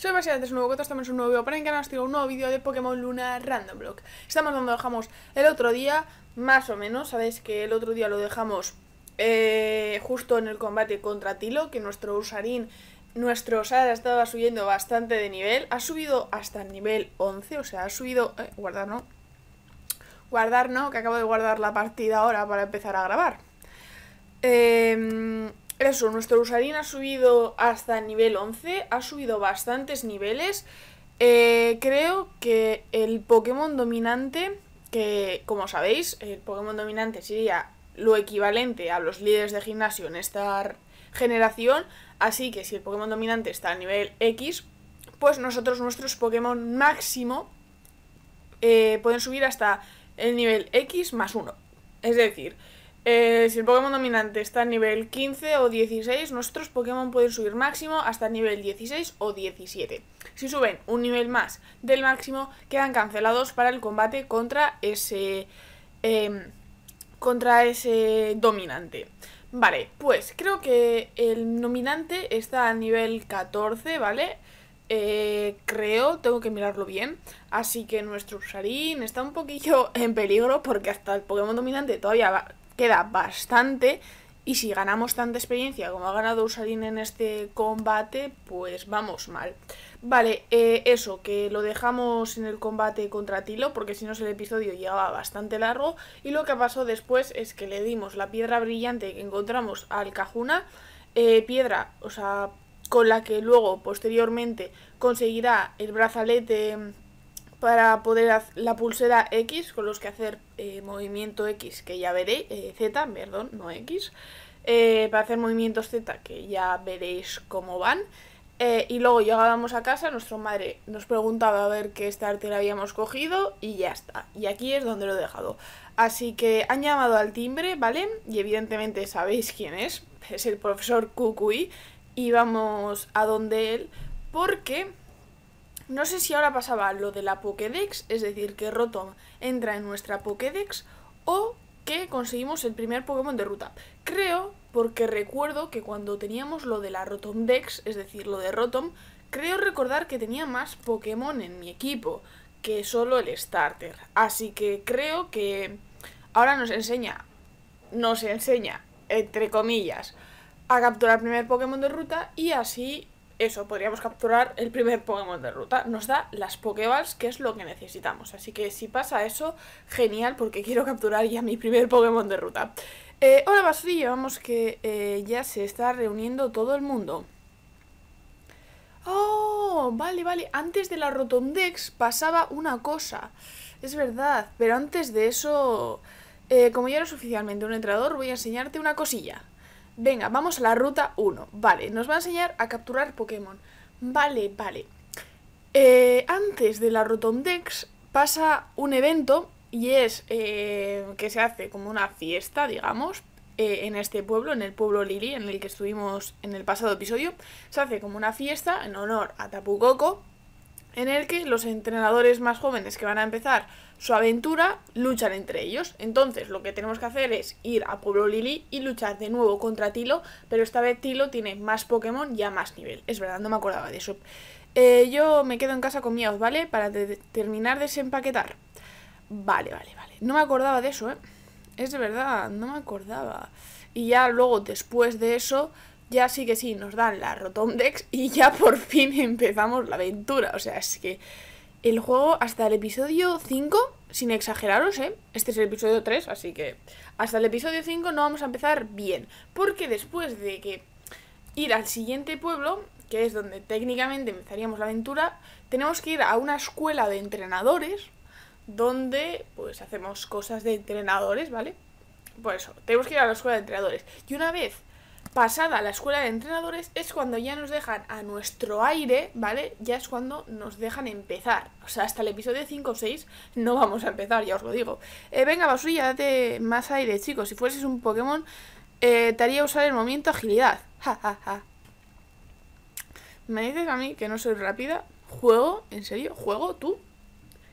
Soy básicamente es un nuevo estamos en un nuevo video para el canal, os un nuevo vídeo de Pokémon Luna Random Block. Estamos donde dejamos el otro día, más o menos, sabéis que el otro día lo dejamos eh, justo en el combate contra Tilo, que nuestro usarín, nuestro Sara estaba subiendo bastante de nivel, ha subido hasta el nivel 11, o sea, ha subido... Eh, guardar no, guardar no, que acabo de guardar la partida ahora para empezar a grabar. Eh, eso, nuestro Usarín ha subido hasta el nivel 11, ha subido bastantes niveles. Eh, creo que el Pokémon dominante, que como sabéis, el Pokémon dominante sería lo equivalente a los líderes de gimnasio en esta generación, así que si el Pokémon dominante está al nivel X, pues nosotros nuestros Pokémon máximo eh, pueden subir hasta el nivel X más 1. Es decir, eh, si el Pokémon dominante está a nivel 15 o 16, nuestros Pokémon pueden subir máximo hasta el nivel 16 o 17. Si suben un nivel más del máximo, quedan cancelados para el combate contra ese, em, contra ese dominante. Vale, pues creo que el dominante está a nivel 14, ¿vale? Eh, creo, tengo que mirarlo bien. Así que nuestro Sarin está un poquillo en peligro porque hasta el Pokémon dominante todavía va, queda bastante. Y si ganamos tanta experiencia como ha ganado Usarin en este combate, pues vamos mal. Vale, eh, eso, que lo dejamos en el combate contra Tilo, porque si no el episodio llegaba bastante largo. Y lo que pasó después es que le dimos la piedra brillante que encontramos al Cajuna. Eh, piedra, o sea, con la que luego posteriormente conseguirá el brazalete para poder hacer la pulsera X, con los que hacer eh, movimiento X, que ya veréis, eh, Z, perdón, no X, eh, para hacer movimientos Z, que ya veréis cómo van. y luego llegábamos a casa, nuestra madre nos preguntaba a ver qué la habíamos cogido y ya está. Y aquí es donde lo he dejado. Así que han llamado al timbre, ¿vale? Y evidentemente sabéis quién es, es el profesor Kukui y vamos a donde él porque no sé si ahora pasaba lo de la Pokédex, es decir, que Rotom entra en nuestra Pokédex o que conseguimos el primer Pokémon de ruta. Creo, porque recuerdo que cuando teníamos lo de la Rotom Dex, es decir, lo de Rotom, creo recordar que tenía más Pokémon en mi equipo que solo el starter. Así que creo que ahora nos enseña, nos enseña, entre comillas, a capturar el primer Pokémon de ruta y así eso, podríamos capturar el primer Pokémon de ruta. Nos da las Pokéballs, que es lo que necesitamos. Así que si pasa eso, genial, porque quiero capturar ya mi primer Pokémon de ruta. Eh, hola vamos que eh, ya se está reuniendo todo el mundo. ¡Oh! Vale, vale. Antes de la Rotondex pasaba una cosa. Es verdad, pero antes de eso... Eh, como ya eres oficialmente un entrenador, voy a enseñarte una cosilla. Venga, vamos a la ruta 1. Vale, nos va a enseñar a capturar Pokémon. Vale, vale. Eh, antes de la Rotondex pasa un evento y es eh, que se hace como una fiesta, digamos, eh, en este pueblo, en el pueblo Lili, en el que estuvimos en el pasado episodio. Se hace como una fiesta en honor a Tapu Koko en el que los entrenadores más jóvenes que van a empezar su aventura luchan entre ellos. Entonces lo que tenemos que hacer es ir a Pueblo Lili y luchar de nuevo contra Tilo, pero esta vez Tilo tiene más Pokémon y a más nivel. Es verdad, no me acordaba de eso. Eh, yo me quedo en casa con Miaos, ¿vale? Para terminar de desempaquetar. Vale, vale, vale. No me acordaba de eso, ¿eh? Es de verdad, no me acordaba. Y ya luego, después de eso, ya sí que sí, nos dan la Rotomdex y ya por fin empezamos la aventura. O sea, es que el juego hasta el episodio 5, sin exageraros, ¿eh? Este es el episodio 3, así que hasta el episodio 5 no vamos a empezar bien. Porque después de que ir al siguiente pueblo, que es donde técnicamente empezaríamos la aventura, tenemos que ir a una escuela de entrenadores donde pues hacemos cosas de entrenadores, ¿vale? Por eso, tenemos que ir a la escuela de entrenadores. Y una vez pasada la escuela de entrenadores es cuando ya nos dejan a nuestro aire, ¿vale? Ya es cuando nos dejan empezar. O sea, hasta el episodio 5 o 6 no vamos a empezar, ya os lo digo. Eh, venga, basurilla, date más aire, chicos. Si fueses un Pokémon, eh, te haría usar el movimiento agilidad. Ja, ja, ja. ¿Me dices a mí que no soy rápida? ¿Juego? ¿En serio? ¿Juego tú?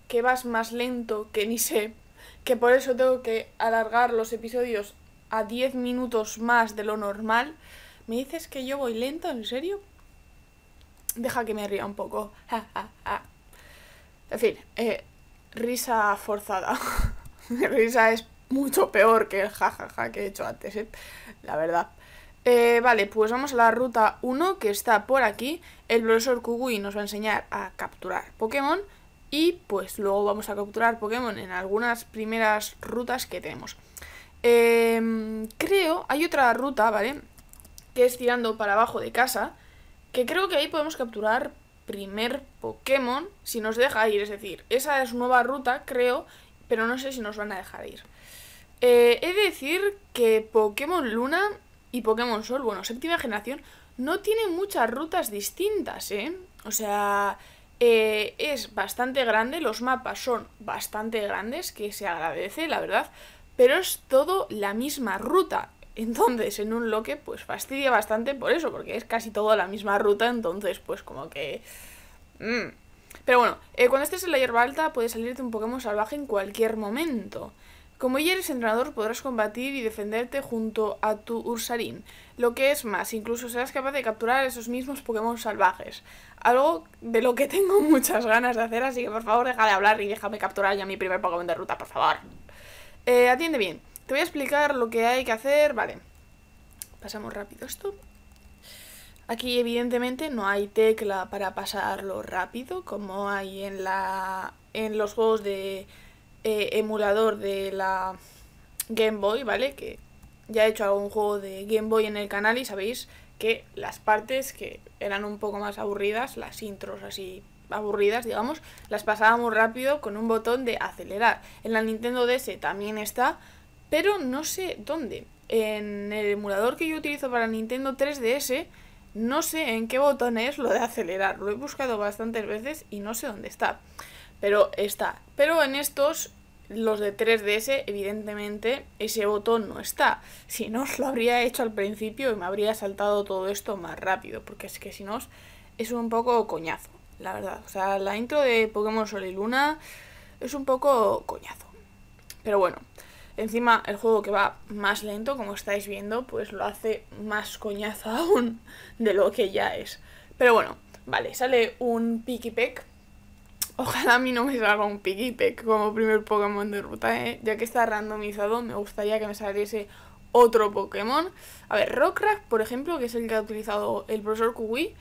Que vas más lento que ni sé. Que por eso tengo que alargar los episodios a 10 minutos más de lo normal. ¿Me dices que yo voy lento? ¿En serio? Deja que me ría un poco. En fin, eh, risa forzada. risa es mucho peor que el jajaja que he hecho antes, eh, la verdad. Eh, vale, pues vamos a la ruta 1 que está por aquí. El profesor Kugui nos va a enseñar a capturar Pokémon y pues luego vamos a capturar Pokémon en algunas primeras rutas que tenemos. Eh, creo, hay otra ruta, ¿vale? Que es tirando para abajo de casa. Que creo que ahí podemos capturar primer Pokémon si nos deja ir. Es decir, esa es nueva ruta, creo, pero no sé si nos van a dejar ir. Eh, he de decir que Pokémon Luna y Pokémon Sol, bueno, séptima generación, no tiene muchas rutas distintas, ¿eh? O sea, eh, es bastante grande, los mapas son bastante grandes, que se agradece, la verdad pero es todo la misma ruta. Entonces, en un loque, pues fastidia bastante por eso, porque es casi todo la misma ruta, entonces, pues como que... Mm. Pero bueno, eh, cuando estés en la hierba alta, puedes salirte un Pokémon salvaje en cualquier momento. Como ya eres entrenador, podrás combatir y defenderte junto a tu Ursarín. Lo que es más, incluso serás capaz de capturar esos mismos Pokémon salvajes. Algo de lo que tengo muchas ganas de hacer, así que por favor deja de hablar y déjame capturar ya mi primer Pokémon de ruta, por favor. Eh, atiende bien. Te voy a explicar lo que hay que hacer. Vale. Pasamos rápido esto. Aquí evidentemente no hay tecla para pasarlo rápido, como hay en, la, en los juegos de eh, emulador de la Game Boy, ¿vale? Que ya he hecho algún juego de Game Boy en el canal y sabéis que las partes que eran un poco más aburridas, las intros así aburridas, digamos, las pasaba muy rápido con un botón de acelerar. En la Nintendo DS también está, pero no sé dónde. En el emulador que yo utilizo para Nintendo 3DS, no sé en qué botón es lo de acelerar. Lo he buscado bastantes veces y no sé dónde está. Pero está. Pero en estos, los de 3DS, evidentemente, ese botón no está. Si no, lo habría hecho al principio y me habría saltado todo esto más rápido. Porque es que si no, es un poco coñazo la verdad. O sea, la intro de Pokémon Sol y Luna es un poco coñazo. Pero bueno, encima el juego que va más lento, como estáis viendo, pues lo hace más coñazo aún de lo que ya es. Pero bueno, vale, sale un Pikipek. Ojalá a mí no me salga un Pikipek como primer Pokémon de ruta, ¿eh? ya que está randomizado, me gustaría que me saliese otro Pokémon. A ver, Rockrack, por ejemplo, que es el que ha utilizado el profesor Kuwi,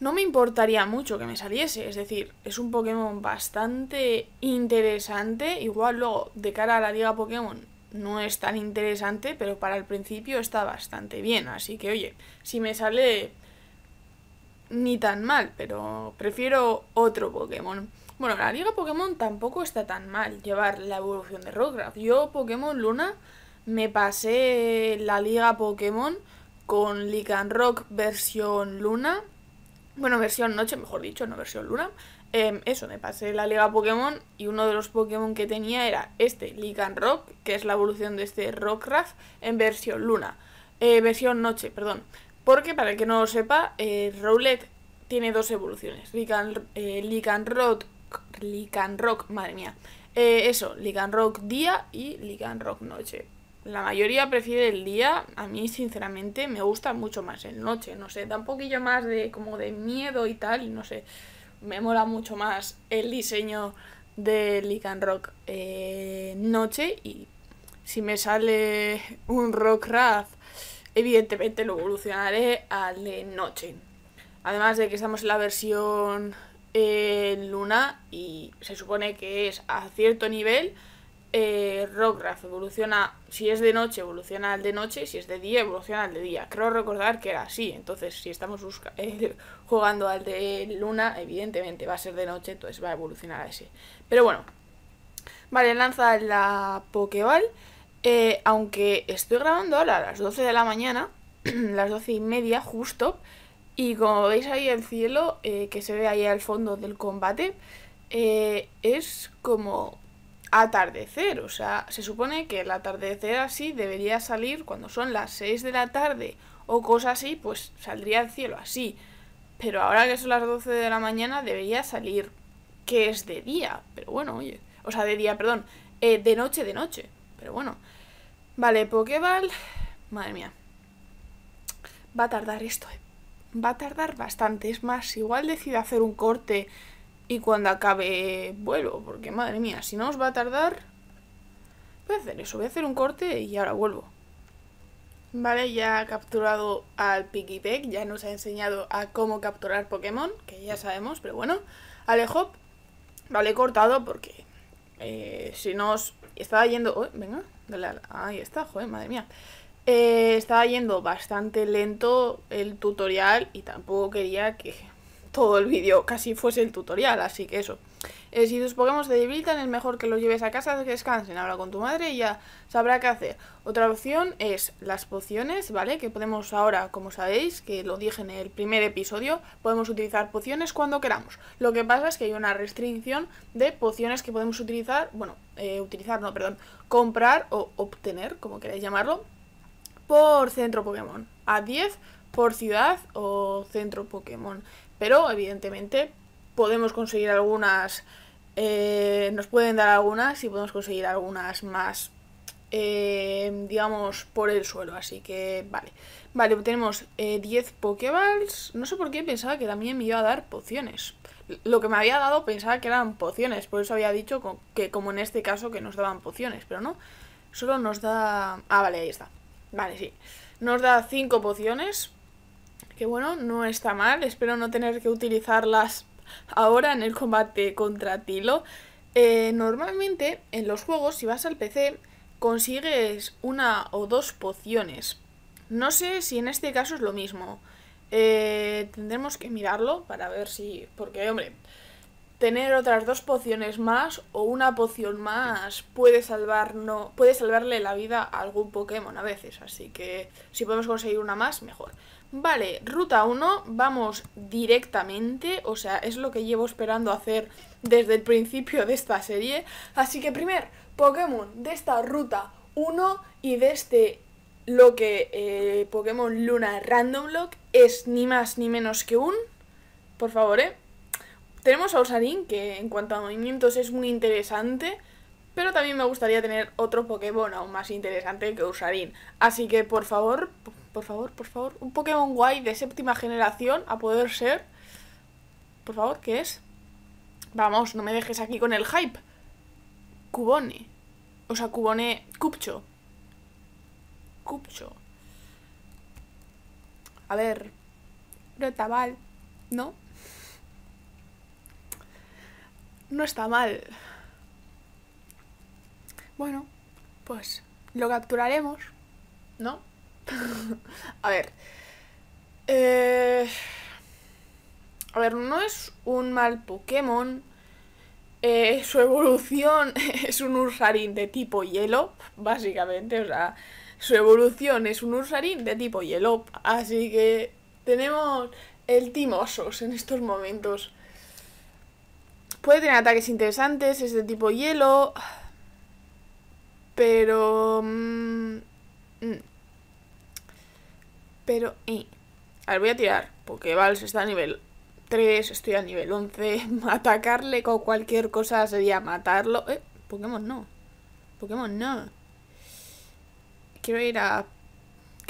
no me importaría mucho que me saliese. Es decir, es un Pokémon bastante interesante. Igual luego, de cara a la Liga Pokémon, no es tan interesante, pero para el principio está bastante bien. Así que, oye, si me sale ni tan mal, pero prefiero otro Pokémon. Bueno, la Liga Pokémon tampoco está tan mal llevar la evolución de Rockcraft. Yo, Pokémon Luna, me pasé la Liga Pokémon con Rock versión Luna bueno, versión noche, mejor dicho, no versión luna. Em, eso, me pasé la liga Pokémon y uno de los Pokémon que tenía era este, Lican Rock, que es la evolución de este Rockruff en versión luna. Eh, versión noche, perdón. Porque, para el que no lo sepa, eh, Rowlet tiene dos evoluciones. Ligan, eh, Lican Rock, Rock, madre mía. Eh, eso, Ligan Rock día y Ligan Rock noche. La mayoría prefiere el día, a mí sinceramente me gusta mucho más el noche, no sé, da un poquillo más de como de miedo y tal, y no sé, me mola mucho más el diseño de Lican Rock noche y si me sale un rock raz, evidentemente lo evolucionaré al de noche. Además de que estamos en la versión eh, luna y se supone que es a cierto nivel, eh, evoluciona, si es de noche, evoluciona al de noche, si es de día, evoluciona al de día. Creo recordar que era así, entonces si estamos eh, jugando al de luna, evidentemente va a ser de noche, entonces va a evolucionar a ese. Pero bueno, vale, lanza la Pokeball eh, aunque estoy grabando ahora a las 12 de la mañana, las 12 y media justo, y como veis ahí el cielo, eh, que se ve ahí al fondo del combate, es como atardecer. O sea, se supone que el atardecer así debería salir cuando son las 6 de la tarde o cosas así, pues saldría el cielo así. Pero ahora que son las 12 de la mañana debería salir que es de día. Pero bueno, oye. O sea, de día, perdón. Eh, de noche, de noche. Pero bueno. Vale, Pokéball. Madre mía. Va a tardar esto. Eh. Va a tardar bastante. Es más, igual decide hacer un corte y cuando acabe vuelvo porque madre mía, si no os va a tardar... Voy a hacer eso, voy a hacer un corte y ahora vuelvo. Vale, ya ha capturado al Pikipek, ya nos ha enseñado a cómo capturar Pokémon, que ya sabemos, pero bueno. Alehop, vale, he cortado porque eh, si no os... Estaba yendo... venga, Ahí está, joder, madre mía. Eh, estaba yendo bastante lento el tutorial y tampoco quería que todo el vídeo casi fuese el tutorial, así que eso. Eh, si tus Pokémon se debilitan, es mejor que los lleves a casa, que descansen, habla con tu madre y ya sabrá qué hacer. Otra opción es las pociones, ¿vale? Que podemos ahora, como sabéis, que lo dije en el primer episodio, podemos utilizar pociones cuando queramos. Lo que pasa es que hay una restricción de pociones que podemos utilizar, bueno, eh, utilizar, no, perdón, comprar o obtener, como queráis llamarlo, por centro Pokémon. A 10 por ciudad o centro Pokémon. Pero evidentemente podemos conseguir algunas, eh, nos pueden dar algunas y podemos conseguir algunas más, eh, digamos, por el suelo. Así que vale. Vale, tenemos 10 eh, Pokéballs. No sé por qué pensaba que también me iba a dar pociones. Lo que me había dado pensaba que eran pociones, por eso había dicho que como en este caso que nos daban pociones, pero no. Solo nos da... Ah, vale, ahí está. Vale, sí. Nos da 5 pociones, que bueno, no está mal. Espero no tener que utilizarlas ahora en el combate contra Tilo. Eh, normalmente en los juegos, si vas al PC, consigues una o dos pociones. No sé si en este caso es lo mismo. Eh, tendremos que mirarlo para ver si... Porque, hombre, tener otras dos pociones más o una poción más puede salvar no puede salvarle la vida a algún Pokémon a veces, así que si podemos conseguir una más mejor. Vale, ruta 1, vamos directamente, o sea, es lo que llevo esperando hacer desde el principio de esta serie, así que primer Pokémon de esta ruta 1 y de este lo que eh, Pokémon Luna Random Lock es ni más ni menos que un por favor, eh tenemos a Osarin, que en cuanto a movimientos es muy interesante, pero también me gustaría tener otro Pokémon aún más interesante que Osarin. Así que por favor, por favor, por favor, un Pokémon guay de séptima generación a poder ser. Por favor, ¿qué es? Vamos, no me dejes aquí con el hype. Cubone. O sea, Cubone... Cupcho. Cupcho. A ver. Retabal, ¿No? no está mal. Bueno, pues lo capturaremos, ¿no? a ver. Eh, a ver, no es un mal Pokémon. Eh, su evolución es un Ursarin de tipo hielo, básicamente. O sea, su evolución es un Ursarin de tipo hielo. Así que tenemos el Timosos en estos momentos. Puede tener ataques interesantes, es de tipo hielo. Pero... Mm, mm. pero... Eh. A ver, voy a tirar. Porque Vals está a nivel 3, estoy a nivel 11. Atacarle con cualquier cosa sería matarlo. Eh, Pokémon no. Pokémon no. Quiero ir a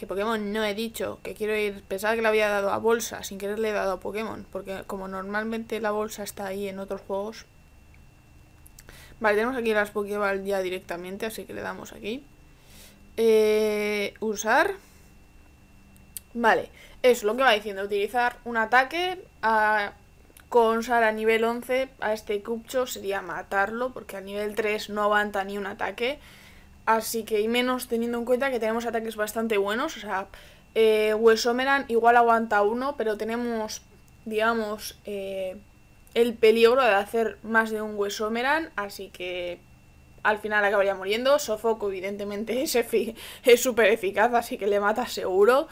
que Pokémon no he dicho, que quiero ir, pensaba que le había dado a bolsa, sin querer le he dado a Pokémon, porque como normalmente la bolsa está ahí en otros juegos. Vale, tenemos aquí las Pokéball ya directamente, así que le damos aquí. Eh, usar. Vale, es lo que va diciendo, utilizar un ataque a, con Sara a nivel 11 a este Cupcho sería matarlo, porque a nivel 3 no aguanta ni un ataque. Así que, y menos teniendo en cuenta que tenemos ataques bastante buenos. O sea, eh, igual aguanta uno, pero tenemos, digamos, eh, el peligro de hacer más de un Wesomeran. Así que al final acabaría muriendo. Sofoco, evidentemente, es súper eficaz, así que le mata seguro.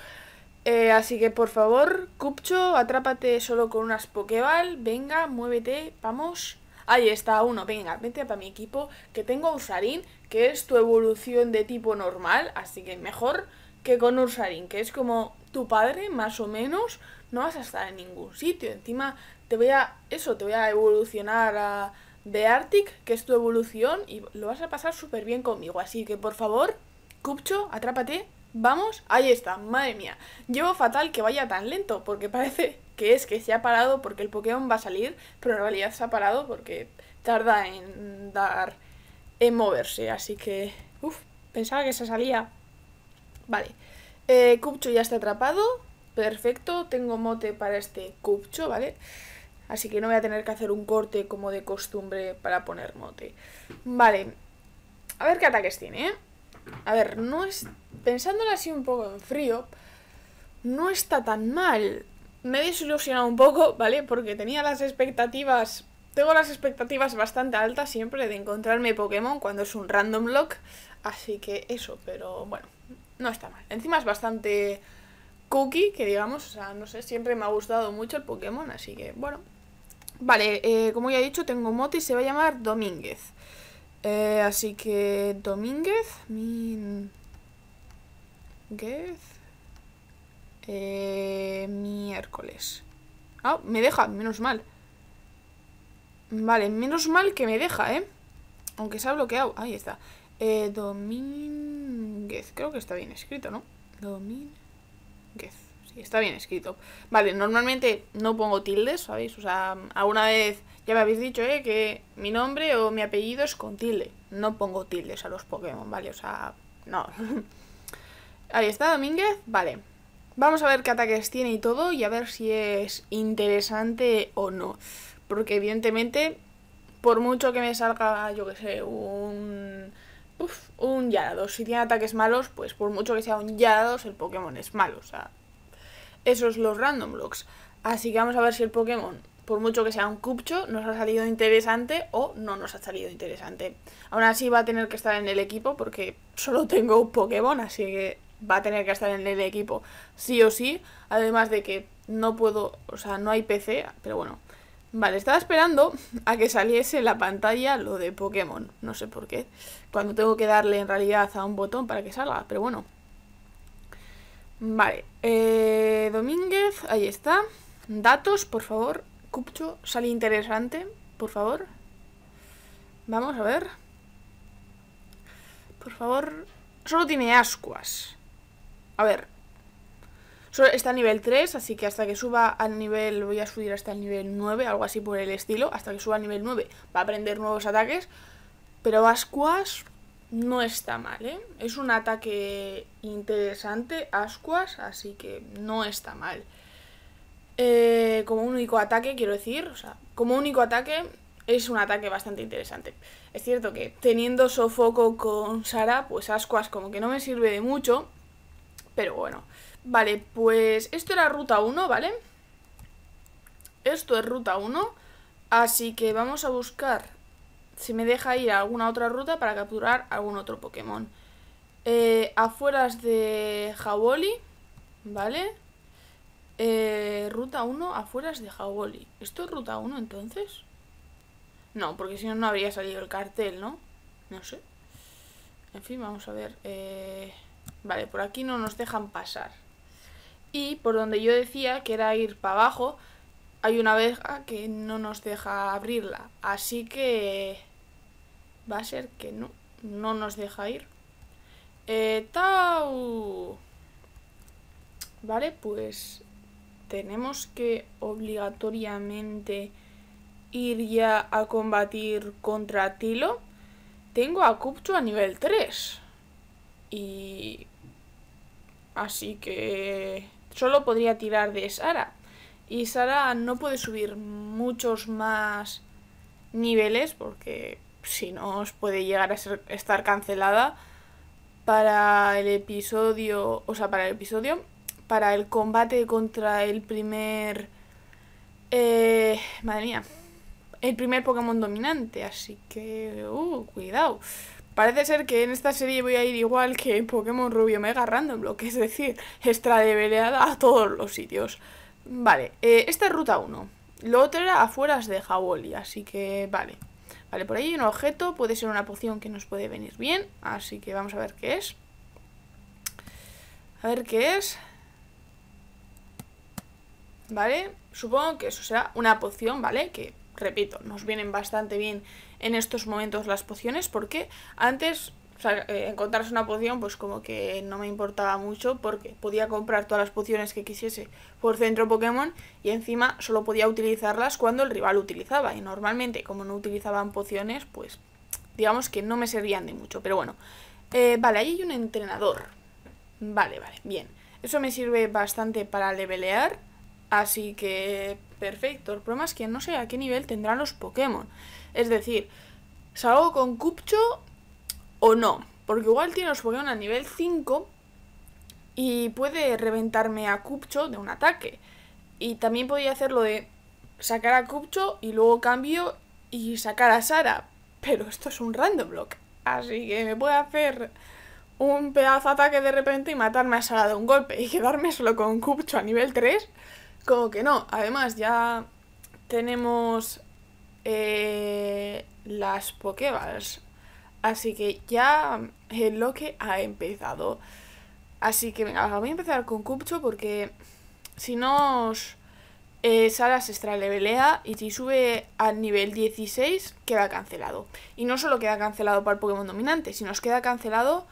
Eh, así que por favor, Cupcho, atrápate solo con unas Pokeball Venga, muévete, vamos. Ahí está uno, venga, vete para mi equipo, que tengo a que es tu evolución de tipo normal, así que mejor que con Ursarin, que es como tu padre, más o menos, no vas a estar en ningún sitio. Encima te voy a, eso, te voy a evolucionar a de Arctic, que es tu evolución, y lo vas a pasar súper bien conmigo. Así que, por favor, Cupcho, atrápate, vamos, ahí está, madre mía. Llevo fatal que vaya tan lento, porque parece que es que se ha parado porque el Pokémon va a salir, pero en realidad se ha parado porque tarda en dar en moverse, así que uff, pensaba que se salía. Vale. Eh, Cupcho ya está atrapado. Perfecto, tengo mote para este Cupcho, ¿vale? Así que no voy a tener que hacer un corte como de costumbre para poner mote. Vale. A ver qué ataques tiene, ¿eh? A ver, no es... Pensándolo así un poco en frío, no está tan mal me he desilusionado un poco, ¿vale? Porque tenía las expectativas... Tengo las expectativas bastante altas siempre de encontrarme Pokémon cuando es un random lock. Así que eso, pero bueno, no está mal. Encima es bastante cookie, que digamos, o sea, no sé, siempre me ha gustado mucho el Pokémon, así que bueno. Vale, eh, como ya he dicho, tengo un y se va a llamar Domínguez. Eh, así que Domínguez, min... Guez, eh, miércoles. Ah, me deja, menos mal. Vale, menos mal que me deja, ¿eh? Aunque se ha bloqueado. Ahí está. Eh, Domínguez. Creo que está bien escrito, ¿no? Domínguez. Sí, está bien escrito. Vale, normalmente no pongo tildes, ¿sabéis? O sea, alguna vez ya me habéis dicho, ¿eh? Que mi nombre o mi apellido es con tilde. No pongo tildes a los Pokémon, ¿vale? O sea, no. Ahí está, Domínguez. Vale. Vamos a ver qué ataques tiene y todo y a ver si es interesante o no. Porque evidentemente, por mucho que me salga, yo que sé, un... un Yarados. Si tiene ataques malos, pues por mucho que sea un Yarados, el Pokémon es malo. O sea, esos los Random Blocks. Así que vamos a ver si el Pokémon, por mucho que sea un Cupcho, nos ha salido interesante o no nos ha salido interesante. Aún así va a tener que estar en el equipo porque solo tengo un Pokémon, así que va a tener que estar en el equipo sí o sí, además de que no puedo, o sea, no hay PC, pero bueno. Vale, estaba esperando a que saliese la pantalla lo de Pokémon, no sé por qué, cuando tengo que darle en realidad a un botón para que salga, pero bueno. Vale, eh, Domínguez, ahí está. Datos, por favor. Cupcho, sale interesante, por favor. Vamos a ver. Por favor. Solo tiene ascuas. A ver. está a nivel 3, así que hasta que suba al nivel... Voy a subir hasta el nivel 9, algo así por el estilo. Hasta que suba al nivel 9 va a aprender nuevos ataques. Pero Ascuas no está mal, ¿eh? Es un ataque interesante, Ascuas, así que no está mal. Eh, como único ataque, quiero decir, o sea, como único ataque es un ataque bastante interesante. Es cierto que teniendo sofoco con Sara, pues Ascuas como que no me sirve de mucho. Pero bueno. Vale, pues esto era ruta 1, ¿vale? Esto es ruta 1. Así que vamos a buscar si me deja ir a alguna otra ruta para capturar algún otro Pokémon. Eh, afueras de Hawoli, ¿vale? Eh, ruta 1, afueras de Hawoli. ¿Esto es ruta 1 entonces? No, porque si no, no habría salido el cartel, ¿no? No sé. En fin, vamos a ver. Eh... Vale, por aquí no nos dejan pasar. Y por donde yo decía que era ir para abajo, hay una abeja que no nos deja abrirla. Así que va a ser que no, no nos deja ir. Eh, Vale, pues tenemos que obligatoriamente ir ya a combatir contra Tilo. Tengo a Kupcho a nivel 3. Y Así que solo podría tirar de Sara. Y Sara no puede subir muchos más niveles porque si no os puede llegar a estar cancelada para el episodio, o sea, para el episodio, para el combate contra el primer... Eh, madre mía, el primer Pokémon dominante, así que... Uh, cuidado. Parece ser que en esta serie voy a ir igual que en Pokémon Rubio Mega Random Block, es decir, extra de extradebeleada a todos los sitios. Vale, eh, esta es ruta 1. Lo otro era afueras de Jawoli, así que vale. Vale, por ahí hay un objeto, puede ser una poción que nos puede venir bien, así que vamos a ver qué es. A ver qué es. Vale, supongo que eso sea una poción, ¿vale? Que repito, nos vienen bastante bien en estos momentos las pociones porque antes eh, encontrarse una poción pues como que no me importaba mucho porque podía comprar todas las pociones que quisiese por centro Pokémon y encima solo podía utilizarlas cuando el rival utilizaba y normalmente como no utilizaban pociones pues digamos que no me servían de mucho, pero bueno. Eh, vale, ahí hay un entrenador. Vale, vale, bien. Eso me sirve bastante para levelear, así que perfecto. El problema es que no sé a qué nivel tendrán los Pokémon. Es decir, ¿salgo con Cupcho o no? Porque igual tiene los Pokémon a nivel 5 y puede reventarme a Cupcho de un ataque. Y también podría hacerlo de sacar a Cupcho y luego cambio y sacar a Sara. Pero esto es un random block. Así que me puede hacer un pedazo ataque de repente y matarme a Sara de un golpe y quedarme solo con Cupcho a nivel 3 como que no. Además, ya tenemos eh, las Pokéballs. Así que ya el loque ha empezado. Así que venga, voy a empezar con Cupcho porque si nos eh, Sara se extralevelea y si sube al nivel 16 queda cancelado. Y no solo queda cancelado para el Pokémon dominante, sino que queda cancelado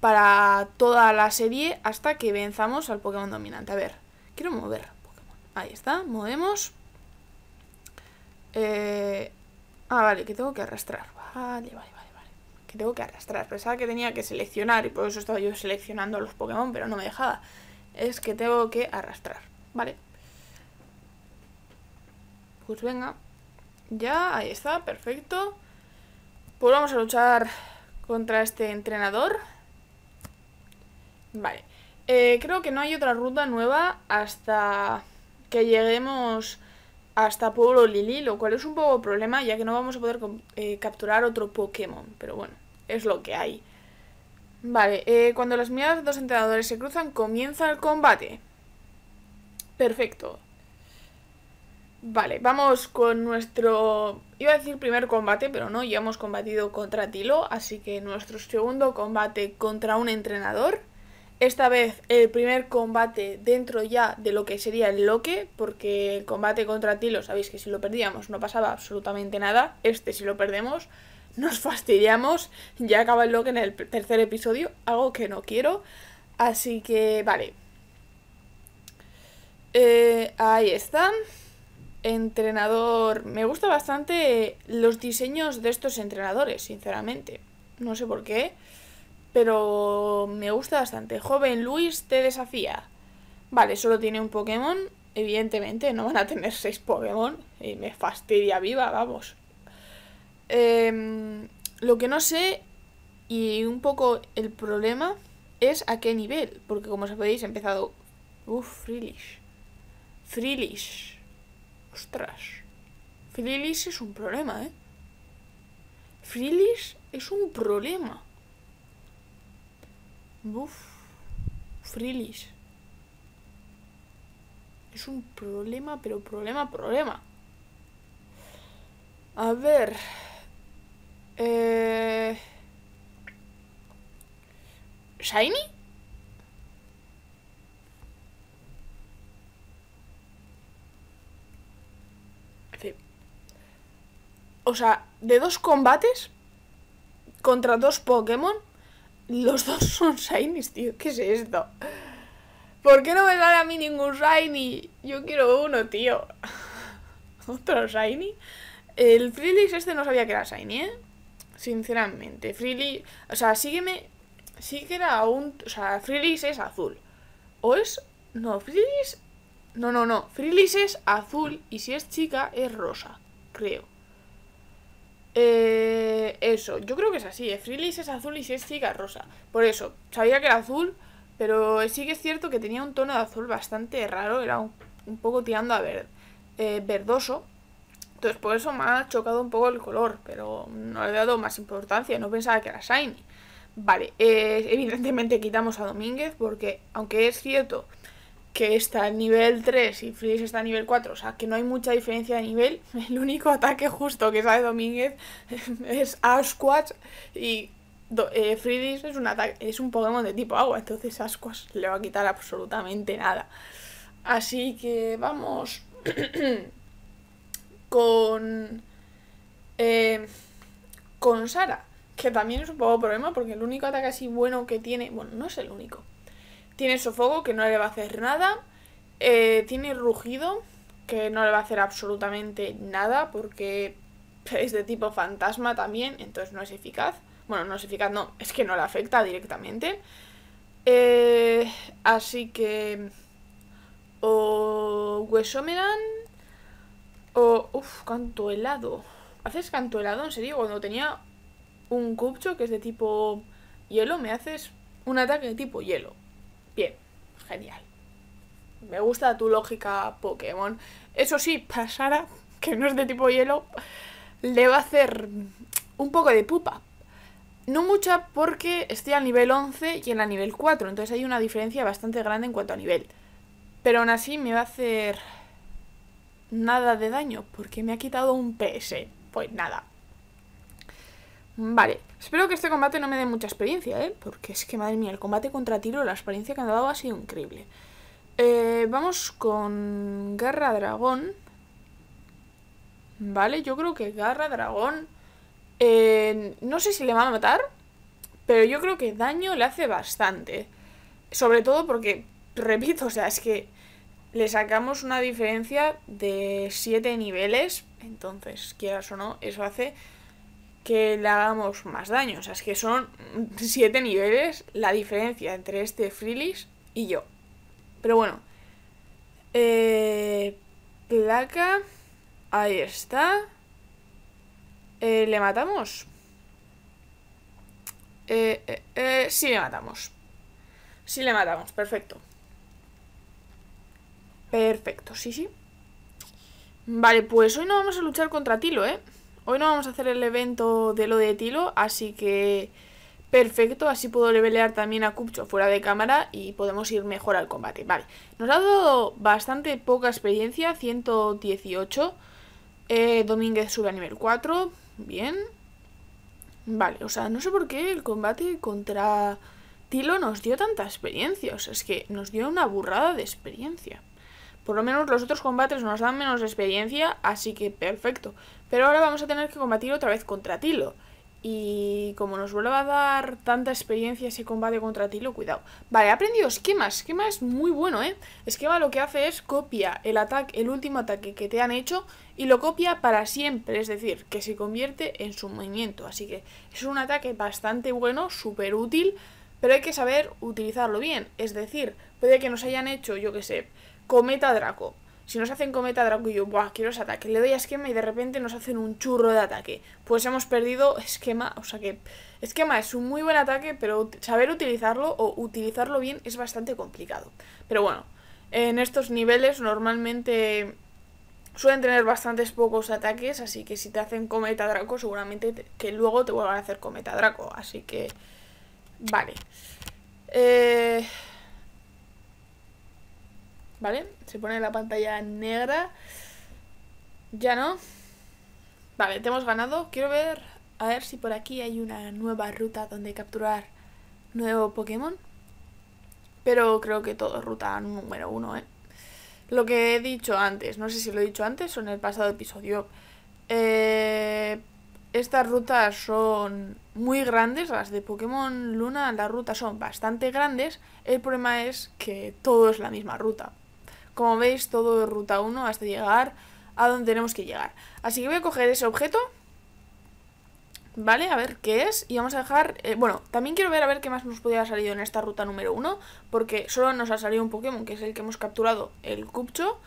para toda la serie hasta que venzamos al Pokémon dominante. A ver, quiero mover. Ahí está, movemos. Eh, ah, vale, que tengo que arrastrar. Vale, vale, vale, vale. Que tengo que arrastrar. Pensaba que tenía que seleccionar y por eso estaba yo seleccionando los Pokémon, pero no me dejaba. Es que tengo que arrastrar. Vale. Pues venga. Ya, ahí está, perfecto. Pues vamos a luchar contra este entrenador. Vale. Eh, creo que no hay otra ruta nueva hasta que lleguemos hasta Pueblo Lili, lo cual es un poco problema ya que no vamos a poder eh, capturar otro Pokémon, pero bueno, es lo que hay. Vale, eh, cuando las miradas de dos entrenadores se cruzan, comienza el combate. Perfecto. Vale, vamos con nuestro... Iba a decir primer combate, pero no, ya hemos combatido contra Tilo, así que nuestro segundo combate contra un entrenador. Esta vez el primer combate dentro ya de lo que sería el loque, porque el combate contra ti lo sabéis que si lo perdíamos no pasaba absolutamente nada. Este si lo perdemos, nos fastidiamos. Ya acaba el loque en el tercer episodio, algo que no quiero. Así que, vale. Eh, ahí está. Entrenador. Me gusta bastante los diseños de estos entrenadores, sinceramente. No sé por qué pero me gusta bastante. Joven Luis te desafía. Vale, solo tiene un Pokémon. Evidentemente, no van a tener seis Pokémon. Y me fastidia viva, vamos. Em, lo que no sé, y un poco el problema, es a qué nivel. Porque como sabéis, he empezado... Uff, Freelish. Freelish. Ostras. Freelish es un problema, ¿eh? Freelish es un problema. Buf, Freelish. Es un problema, pero problema, problema. A ver. Eh... ¿Shiny? O sea, de dos combates contra dos Pokémon los dos son shinies, tío. ¿Qué es esto? ¿Por qué no me da a mí ningún shiny? Yo quiero uno, tío. ¿Otro shiny? El Freelix este no sabía que era shiny, ¿eh? Sinceramente. Freelix... O sea, sígueme... Sí que era un... O sea, Freelix es azul. ¿O es...? No, Freelix... No, no, no. Freelix es azul y si es chica es rosa. Creo. Eh, eso, yo creo que es así. Eh. Frilis es azul y si es rosa. Por eso, sabía que era azul, pero sí que es cierto que tenía un tono de azul bastante raro, era un, poco tirando a verde eh, verdoso. Entonces por eso me ha chocado un poco el color, pero no le he dado más importancia, no pensaba que era shiny. Vale, evidentemente quitamos a Domínguez porque, aunque es cierto que está en nivel 3 y Fridis está en nivel 4, o sea, que no hay mucha diferencia de nivel. El único ataque justo que sabe Domínguez es Asquatch y eh, es un, ataque, es un Pokémon de tipo agua, entonces Asquatch le va a quitar absolutamente nada. Así que vamos con, eh, con Sara, que también es un poco problema porque el único ataque así bueno que tiene, bueno, no es el único, tiene sofogo que no le va a hacer nada. Eh, tiene rugido, que no le va a hacer absolutamente nada, porque es de tipo fantasma también, entonces no es eficaz. Bueno, no es eficaz, no, es que no le afecta directamente. Eh, así que... O Huesomeran... O... Uf, canto helado. ¿Haces canto helado? En serio, cuando tenía un cupcho que es de tipo hielo, me haces un ataque de tipo hielo. Bien, genial. Me gusta tu lógica Pokémon. Eso sí, Pasara, que no es de tipo hielo, le va a hacer un poco de pupa. No mucha porque estoy a nivel 11 y en la nivel 4, entonces hay una diferencia bastante grande en cuanto a nivel. Pero aún así me va a hacer nada de daño porque me ha quitado un PS. Pues nada, Vale, espero que este combate no me dé mucha experiencia, ¿eh? Porque es que, madre mía, el combate contra tiro, la experiencia que han ha dado ha sido increíble. Eh, vamos con Garra Dragón. Vale, yo creo que Garra Dragón... Eh, no sé si le va a matar, pero yo creo que daño le hace bastante. Sobre todo porque, repito, o sea, es que le sacamos una diferencia de 7 niveles. Entonces, quieras o no, eso hace que le hagamos más daño. O sea, es que son 7 niveles la diferencia entre este frilis y yo. Pero bueno. Eh, placa. Ahí está. Eh, ¿Le matamos? Eh, eh, sí le matamos. Sí le matamos, perfecto. Perfecto, sí, sí. Vale, pues hoy no vamos a luchar contra Tilo, ¿eh? Hoy no vamos a hacer el evento de lo de Tilo, así que perfecto, así puedo levelear también a Kupcho fuera de cámara y podemos ir mejor al combate. Vale, nos ha dado bastante poca experiencia, 118. Eh, Domínguez sube a nivel 4, bien. Vale, o sea, no sé por qué el combate contra Tilo nos dio tanta experiencia, o sea, es que nos dio una burrada de experiencia. Por lo menos los otros combates nos dan menos experiencia, así que perfecto. Pero ahora vamos a tener que combatir otra vez contra Tilo. Y como nos vuelva a dar tanta experiencia ese combate contra Tilo, cuidado. Vale, he aprendido esquemas. Esquema es muy bueno, ¿eh? Esquema lo que hace es copia el ataque, el último ataque que te han hecho y lo copia para siempre. Es decir, que se convierte en su movimiento. Así que es un ataque bastante bueno, súper útil, pero hay que saber utilizarlo bien. Es decir, puede que nos hayan hecho, yo qué sé, cometa Draco. Si nos hacen cometa Draco y yo, Buah, quiero ese ataque. Le doy a esquema y de repente nos hacen un churro de ataque. Pues hemos perdido esquema. O sea que esquema es un muy buen ataque, pero saber utilizarlo o utilizarlo bien es bastante complicado. Pero bueno, en estos niveles normalmente suelen tener bastantes pocos ataques, así que si te hacen cometa Draco, seguramente que luego te vuelvan a hacer cometa Draco. Así que, vale. Eh, ¿Vale? Se pone la pantalla negra. Ya no. Vale, te hemos ganado. Quiero ver... A ver si por aquí hay una nueva ruta donde capturar nuevo Pokémon. Pero creo que todo es ruta número uno, ¿eh? Lo que he dicho antes, no sé si lo he dicho antes o en el pasado episodio. Eh, estas rutas son muy grandes, las de Pokémon Luna, las rutas son bastante grandes. El problema es que todo es la misma ruta. Como veis, todo de ruta 1 hasta llegar a donde tenemos que llegar. Así que voy a coger ese objeto. ¿Vale? A ver qué es. Y vamos a dejar... Eh, bueno, también quiero ver a ver qué más nos podía haber salido en esta ruta número 1. Porque solo nos ha salido un Pokémon, que es el que hemos capturado, el Cupcho.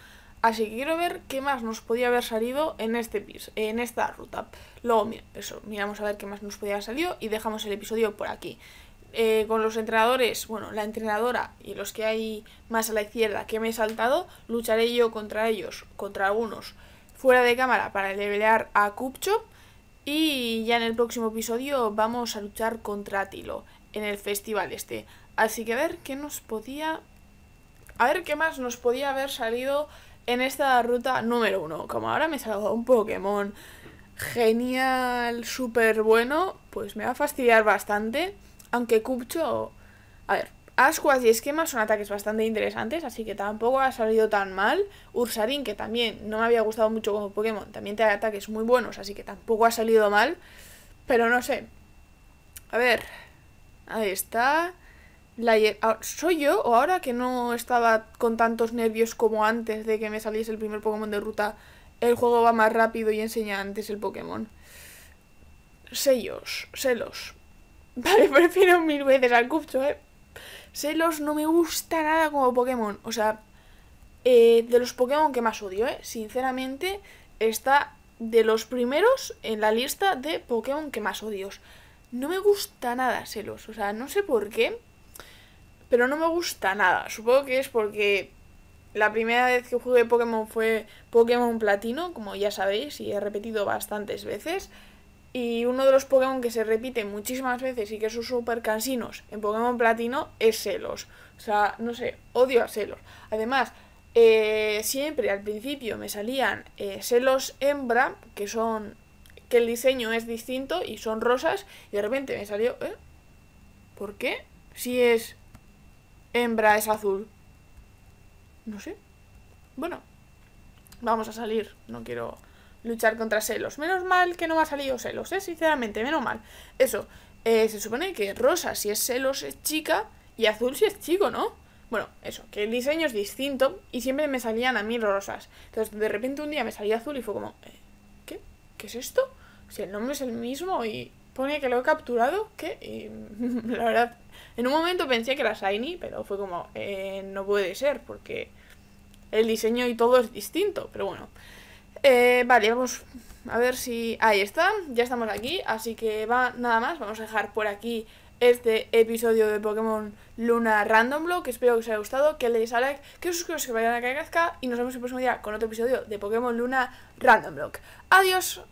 Así que quiero ver qué más nos podía haber salido en este en esta ruta. Luego, eso, miramos a ver qué más nos podía haber salido y dejamos el episodio por aquí. Eh, con los entrenadores, bueno, la entrenadora y los que hay más a la izquierda que me he saltado, lucharé yo contra ellos, contra algunos, fuera de cámara para levelear a Kupcho Y ya en el próximo episodio vamos a luchar contra Tilo en el festival este. Así que a ver qué nos podía... A ver qué más nos podía haber salido en esta ruta número uno. Como ahora me salvado un Pokémon genial, súper bueno, pues me va a fastidiar bastante. Aunque Cupcho. A ver, Ascuas y Esquema son ataques bastante interesantes, así que tampoco ha salido tan mal. Ursarin, que también no me había gustado mucho como Pokémon, también tiene ataques muy buenos, así que tampoco ha salido mal. Pero no sé. A ver. Ahí está. La ah, ¿Soy yo o ahora que no estaba con tantos nervios como antes de que me saliese el primer Pokémon de ruta? El juego va más rápido y enseña antes el Pokémon. Sellos, celos. Vale, prefiero mil veces al Cupcho, ¿eh? Celos no me gusta nada como Pokémon. O sea, eh, de los Pokémon que más odio, ¿eh? Sinceramente, está de los primeros en la lista de Pokémon que más odio. No me gusta nada Celos. O sea, no sé por qué, pero no me gusta nada. Supongo que es porque la primera vez que jugué Pokémon fue Pokémon Platino, como ya sabéis, y he repetido bastantes veces. Y uno de los Pokémon que se repite muchísimas veces y que son súper cansinos en Pokémon Platino es Celos. O sea, no sé, odio a Celos. Además, eh, siempre al principio me salían Celos eh, hembra, que son. que el diseño es distinto y son rosas, y de repente me salió. ¿eh? ¿Por qué? Si es hembra es azul. No sé. Bueno, vamos a salir, no quiero luchar contra Celos. Menos mal que no me ha salido Celos, ¿eh? Sinceramente, menos mal. Eso, eh, se supone que Rosa, si es Celos, es chica y Azul, si es chico, ¿no? Bueno, eso, que el diseño es distinto y siempre me salían a mí rosas. Entonces, de repente un día me salía azul y fue como, eh, ¿qué? ¿Qué es esto? Si el nombre es el mismo y pone que lo he capturado, ¿qué? la verdad, en un momento pensé que era Shiny, pero fue como, eh, no puede ser porque el diseño y todo es distinto, pero bueno. Eh, vale, vamos a ver si... Ahí está, ya estamos aquí, así que va nada más. Vamos a dejar por aquí este episodio de Pokémon Luna Random Block. Espero que os haya gustado, que le deis a like, que os suscribáis, que vayan a que y nos vemos el próximo día con otro episodio de Pokémon Luna Random Block. ¡Adiós!